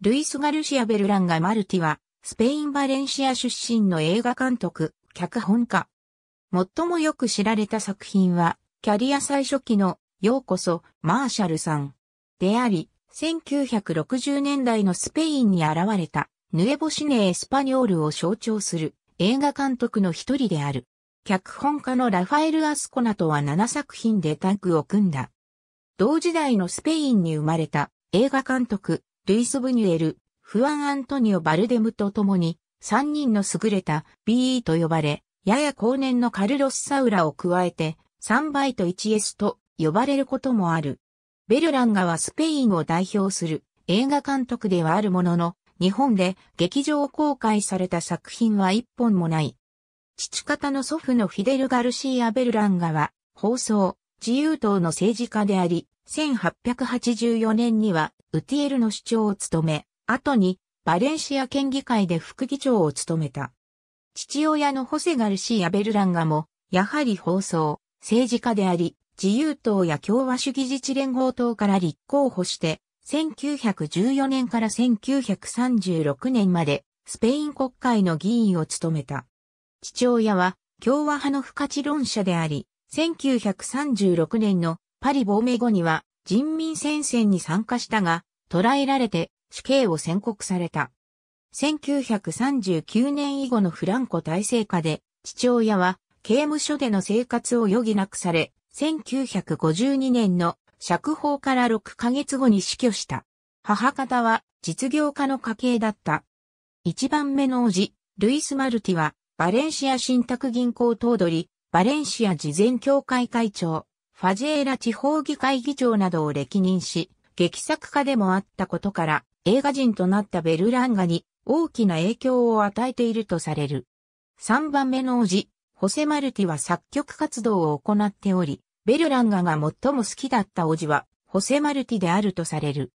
ルイス・ガルシア・ベルランガ・マルティは、スペイン・バレンシア出身の映画監督、脚本家。最もよく知られた作品は、キャリア最初期の、ようこそ、マーシャルさん。であり、1960年代のスペインに現れた、ヌエボシネ・エスパニョールを象徴する、映画監督の一人である。脚本家のラファエル・アスコナとは7作品でタッグを組んだ。同時代のスペインに生まれた映画監督、ルイス・ブニュエル、フアン・アントニオ・バルデムと共に、3人の優れた BE と呼ばれ、やや後年のカルロス・サウラを加えて、3倍と 1S と呼ばれることもある。ベルランガはスペインを代表する映画監督ではあるものの、日本で劇場公開された作品は一本もない。父方の祖父のフィデル・ガルシーア・ベルランガは、放送、自由党の政治家であり、1884年にはウティエルの市長を務め、後にバレンシア県議会で副議長を務めた。父親のホセガルシー・ア・ベルランガも、やはり放送、政治家であり、自由党や共和主義自治連合党から立候補して、1914年から1936年まで、スペイン国会の議員を務めた。父親は、共和派の不可知論者であり、1936年のパリ亡命後には、人民戦線に参加したが、捕らえられて死刑を宣告された。1939年以後のフランコ体制下で、父親は刑務所での生活を余儀なくされ、1952年の釈放から6ヶ月後に死去した。母方は実業家の家系だった。一番目の叔父、ルイス・マルティは、バレンシア信託銀行頭取、バレンシア事前協会会長、ファジエラ地方議会議長などを歴任し、劇作家でもあったことから、映画人となったベルランガに大きな影響を与えているとされる。3番目の叔父、ホセ・マルティは作曲活動を行っており、ベルランガが最も好きだった叔父は、ホセ・マルティであるとされる。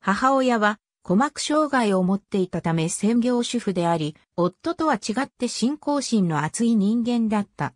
母親は、鼓膜障害を持っていたため専業主婦であり、夫とは違って信仰心の厚い人間だった。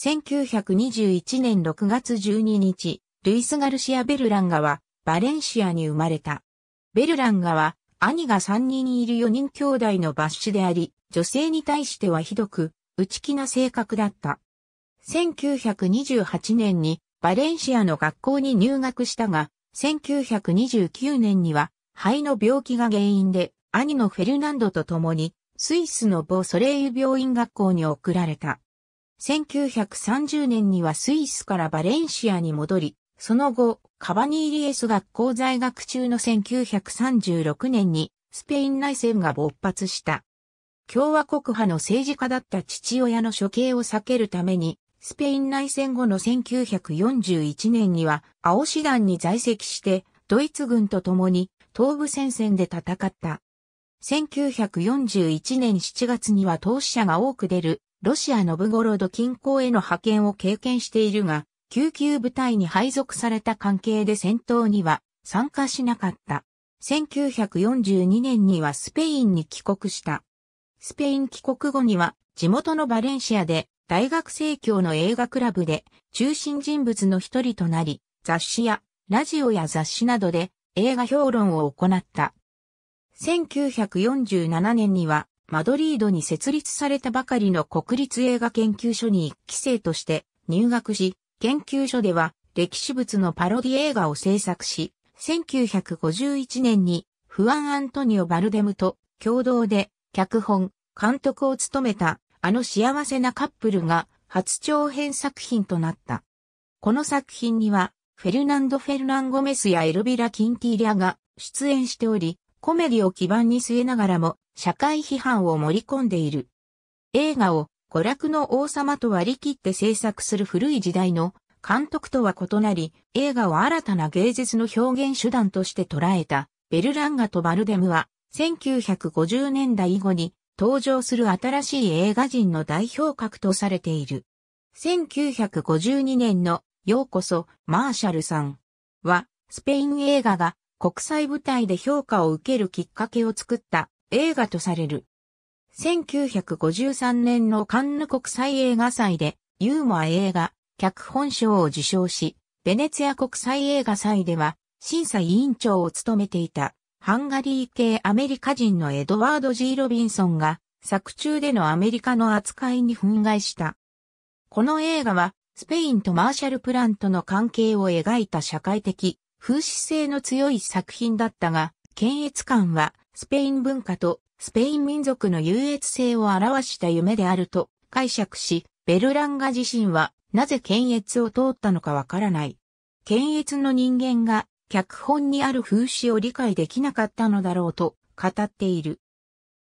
1921年6月12日、ルイス・ガルシア・ベルランガは、バレンシアに生まれた。ベルランガは、兄が3人いる4人兄弟の抜ュであり、女性に対してはひどく、内気な性格だった。1928年にバレンシアの学校に入学したが、1929年には肺の病気が原因で兄のフェルナンドと共にスイスのボソレイユ病院学校に送られた。1930年にはスイスからバレンシアに戻り、その後、カバニーリエス学校在学中の1936年にスペイン内戦が勃発した。共和国派の政治家だった父親の処刑を避けるために、スペイン内戦後の1941年には青師団に在籍してドイツ軍と共に東部戦線で戦った。1941年7月には投資者が多く出るロシアノブゴロド近郊への派遣を経験しているが、救急部隊に配属された関係で戦闘には参加しなかった。1942年にはスペインに帰国した。スペイン帰国後には地元のバレンシアで大学生協の映画クラブで中心人物の一人となり、雑誌やラジオや雑誌などで映画評論を行った。1947年にはマドリードに設立されたばかりの国立映画研究所に一期生として入学し、研究所では歴史物のパロディ映画を制作し、1951年にフアン・アントニオ・バルデムと共同で脚本、監督を務めたあの幸せなカップルが初長編作品となった。この作品にはフェルナンド・フェルナンゴメスやエルビラ・キンティリアが出演しており、コメディを基盤に据えながらも社会批判を盛り込んでいる。映画を娯楽の王様と割り切って制作する古い時代の監督とは異なり、映画を新たな芸術の表現手段として捉えたベルランガとバルデムは1950年代以後に登場する新しい映画人の代表格とされている。1952年のようこそマーシャルさんはスペイン映画が国際舞台で評価を受けるきっかけを作った映画とされる。1953年のカンヌ国際映画祭でユーモア映画、脚本賞を受賞し、ベネツィア国際映画祭では審査委員長を務めていたハンガリー系アメリカ人のエドワード・ジーロビンソンが作中でのアメリカの扱いに憤慨した。この映画はスペインとマーシャル・プラントの関係を描いた社会的、風刺性の強い作品だったが、検閲官はスペイン文化とスペイン民族の優越性を表した夢であると解釈し、ベルランガ自身はなぜ検閲を通ったのかわからない。検閲の人間が脚本にある風刺を理解できなかったのだろうと語っている。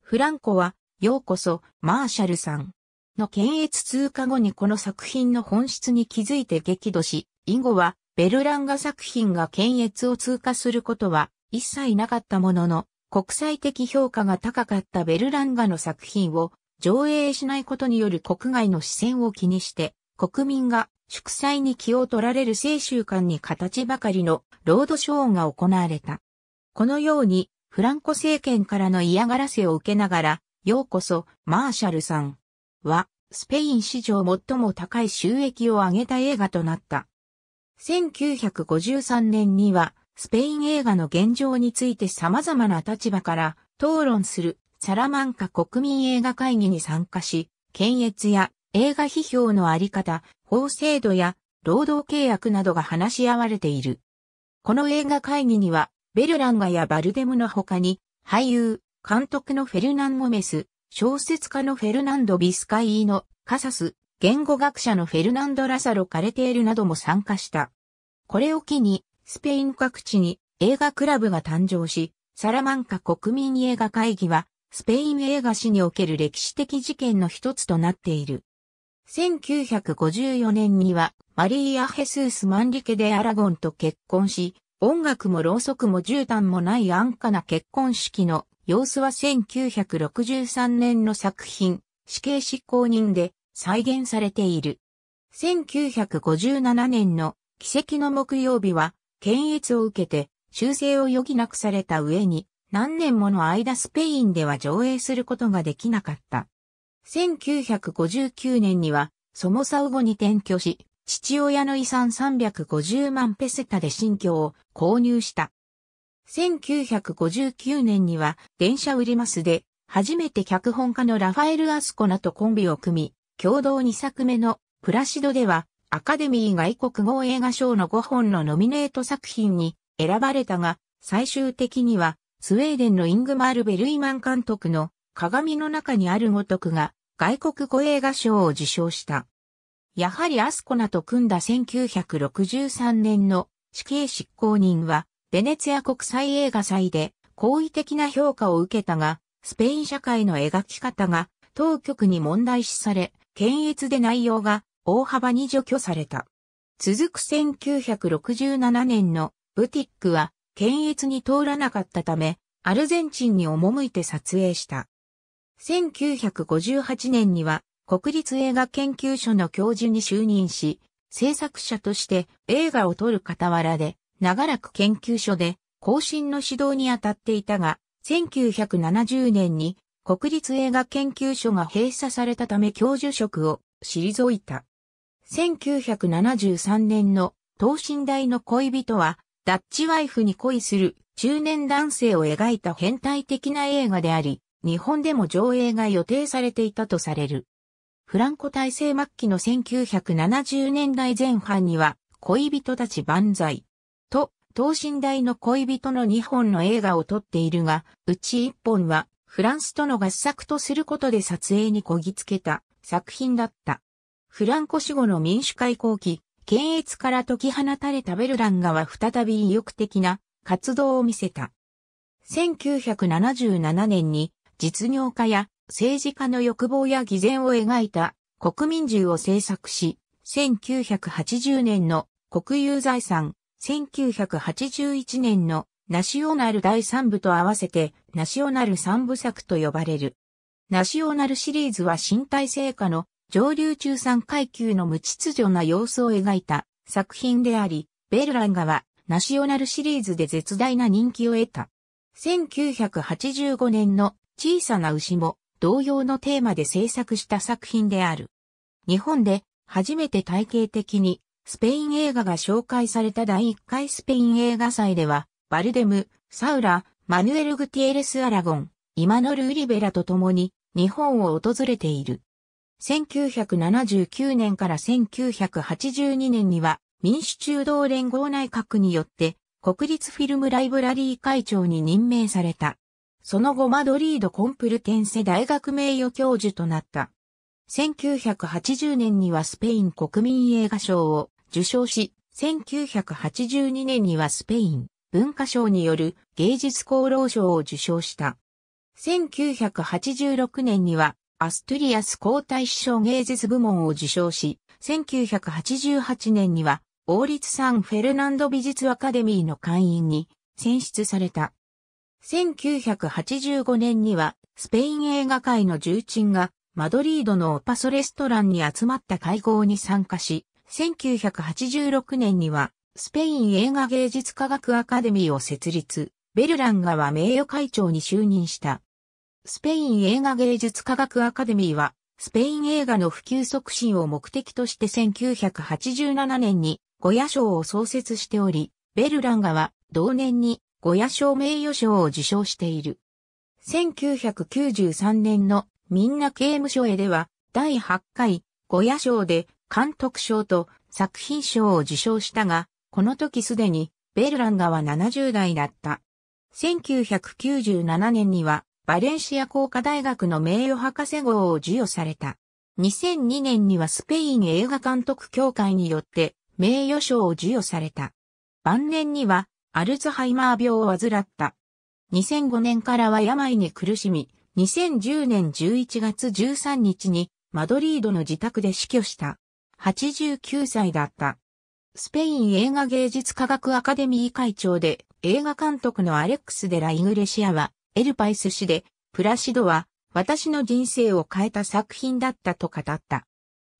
フランコは、ようこそ、マーシャルさんの検閲通過後にこの作品の本質に気づいて激怒し、以後は、ベルランガ作品が検閲を通過することは一切なかったものの、国際的評価が高かったベルランガの作品を上映しないことによる国外の視線を気にして、国民が祝祭に気を取られる青州間に形ばかりのロードショーが行われた。このように、フランコ政権からの嫌がらせを受けながら、ようこそ、マーシャルさんは、スペイン史上最も高い収益を上げた映画となった。1953年には、スペイン映画の現状について様々な立場から討論するサラマンカ国民映画会議に参加し、検閲や映画批評のあり方、法制度や労働契約などが話し合われている。この映画会議には、ベルランガやバルデムの他に、俳優、監督のフェルナン・モメス、小説家のフェルナンド・ビスカイーノ、カサス、言語学者のフェルナンド・ラサロ・カレテールなども参加した。これを機に、スペイン各地に映画クラブが誕生し、サラマンカ国民映画会議は、スペイン映画史における歴史的事件の一つとなっている。1954年には、マリーア・ヘスース・マンリケ・デ・アラゴンと結婚し、音楽もろうそくも絨毯もない安価な結婚式の様子は1963年の作品、死刑執行人で再現されている。1957年の奇跡の木曜日は検閲を受けて修正を余儀なくされた上に、何年もの間スペインでは上映することができなかった。1959年には、ソモサウゴに転居し、父親の遺産350万ペセタで新居を購入した。1959年には、電車売りますで、初めて脚本家のラファエル・アスコナとコンビを組み、共同2作目のプラシドでは、アカデミー外国語映画賞の5本のノミネート作品に選ばれたが、最終的にはスウェーデンのイングマール・ベルイマン監督の鏡の中にあるごとくが外国語映画賞を受賞した。やはりアスコナと組んだ1963年の死刑執行人はベネツィア国際映画祭で好意的な評価を受けたが、スペイン社会の描き方が当局に問題視され、検閲で内容が大幅に除去された。続く1967年のブティックは検閲に通らなかったため、アルゼンチンに赴いて撮影した。1958年には国立映画研究所の教授に就任し、制作者として映画を撮る傍らで、長らく研究所で更新の指導に当たっていたが、1970年に国立映画研究所が閉鎖されたため教授職を退いた。1973年の等身大の恋人は、ダッチワイフに恋する中年男性を描いた変態的な映画であり、日本でも上映が予定されていたとされる。フランコ体制末期の1970年代前半には、恋人たち万歳。と、等身大の恋人の2本の映画を撮っているが、うち1本は、フランスとの合作とすることで撮影にこぎつけた作品だった。フランコ死後の民主開放期、検閲から解き放たれたベルランガは再び意欲的な活動を見せた。1977年に実業家や政治家の欲望や偽善を描いた国民銃を制作し、1980年の国有財産、1981年のナシオナル第3部と合わせてナシオナル3部作と呼ばれる。ナシオナルシリーズは身体成果の上流中産階級の無秩序な様子を描いた作品であり、ベルランガはナショナルシリーズで絶大な人気を得た。1985年の小さな牛も同様のテーマで制作した作品である。日本で初めて体系的にスペイン映画が紹介された第1回スペイン映画祭では、バルデム、サウラ、マヌエル・グティエレス・アラゴン、イマノル・ウリベラと共に日本を訪れている。1979年から1982年には民主中道連合内閣によって国立フィルムライブラリー会長に任命された。その後マドリードコンプルテンセ大学名誉教授となった。1980年にはスペイン国民映画賞を受賞し、1982年にはスペイン文化賞による芸術功労賞を受賞した。1986年にはアストゥリアス皇太子賞芸術部門を受賞し、1988年には、王立サンフェルナンド美術アカデミーの会員に選出された。1985年には、スペイン映画界の重鎮が、マドリードのオパソレストランに集まった会合に参加し、1986年には、スペイン映画芸術科学アカデミーを設立、ベルランガは名誉会長に就任した。スペイン映画芸術科学アカデミーは、スペイン映画の普及促進を目的として1987年にゴヤ賞を創設しており、ベルランガは同年にゴヤ賞名誉賞を受賞している。1993年のみんな刑務所へでは第8回ゴヤ賞で監督賞と作品賞を受賞したが、この時すでにベルランガは70代だった。1997年にはバレンシア工科大学の名誉博士号を授与された。2002年にはスペイン映画監督協会によって名誉賞を授与された。晩年にはアルツハイマー病を患った。2005年からは病に苦しみ、2010年11月13日にマドリードの自宅で死去した。89歳だった。スペイン映画芸術科学アカデミー会長で映画監督のアレックス・デラ・イグレシアはエルパイス氏で、プラシドは私の人生を変えた作品だったと語った。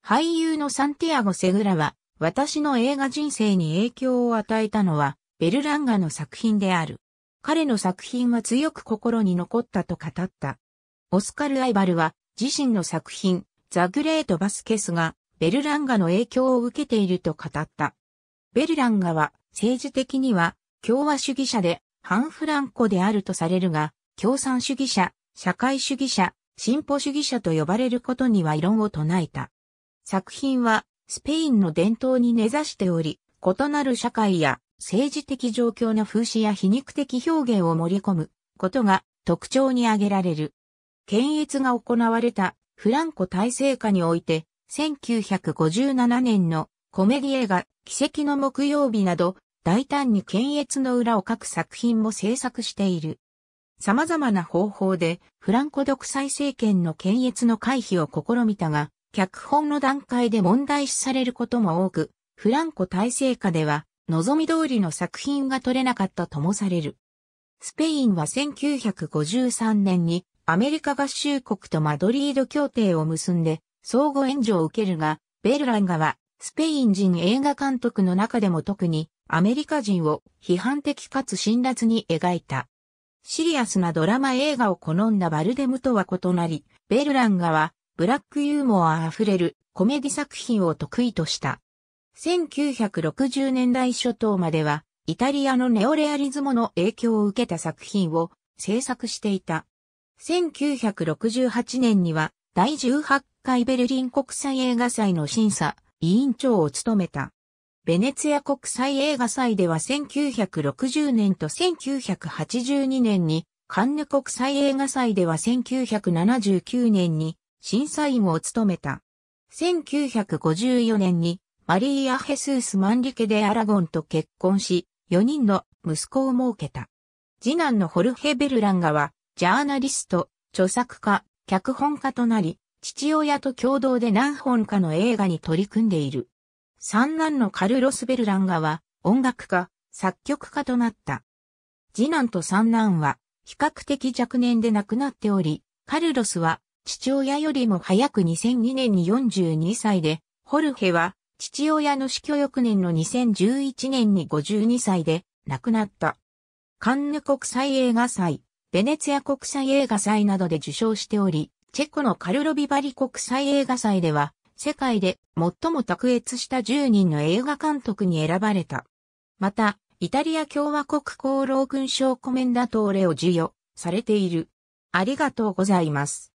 俳優のサンティアゴ・セグラは、私の映画人生に影響を与えたのは、ベルランガの作品である。彼の作品は強く心に残ったと語った。オスカル・アイバルは、自身の作品、ザ・グレート・バスケスが、ベルランガの影響を受けていると語った。ベルランガは、政治的には、共和主義者で、ハン・フランコであるとされるが、共産主義者、社会主義者、進歩主義者と呼ばれることには異論を唱えた。作品は、スペインの伝統に根ざしており、異なる社会や政治的状況の風刺や皮肉的表現を盛り込むことが特徴に挙げられる。検閲が行われたフランコ体制下において、1957年のコメディ映画奇跡の木曜日など大胆に検閲の裏を書く作品も制作している。様々な方法でフランコ独裁政権の検閲の回避を試みたが、脚本の段階で問題視されることも多く、フランコ体制下では望み通りの作品が撮れなかったともされる。スペインは1953年にアメリカ合衆国とマドリード協定を結んで相互援助を受けるが、ベルランガはスペイン人映画監督の中でも特にアメリカ人を批判的かつ辛辣に描いた。シリアスなドラマ映画を好んだバルデムとは異なり、ベルランガはブラックユーモア溢れるコメディ作品を得意とした。1960年代初頭までは、イタリアのネオレアリズムの影響を受けた作品を制作していた。1968年には、第18回ベルリン国際映画祭の審査、委員長を務めた。ベネツィア国際映画祭では1960年と1982年に、カンヌ国際映画祭では1979年に審査員を務めた。1954年にマリーア・ヘスース・マンリケ・デ・アラゴンと結婚し、4人の息子を設けた。次男のホルヘ・ベルランガは、ジャーナリスト、著作家、脚本家となり、父親と共同で何本かの映画に取り組んでいる。三男のカルロス・ベルランガは音楽家、作曲家となった。次男と三男は比較的若年で亡くなっており、カルロスは父親よりも早く2002年に42歳で、ホルヘは父親の死去翌年の2011年に52歳で亡くなった。カンヌ国際映画祭、ベネツィア国際映画祭などで受賞しており、チェコのカルロビバリ国際映画祭では世界で最も卓越した10人の映画監督に選ばれた。また、イタリア共和国功労勲章コメンダトーレを授与されている。ありがとうございます。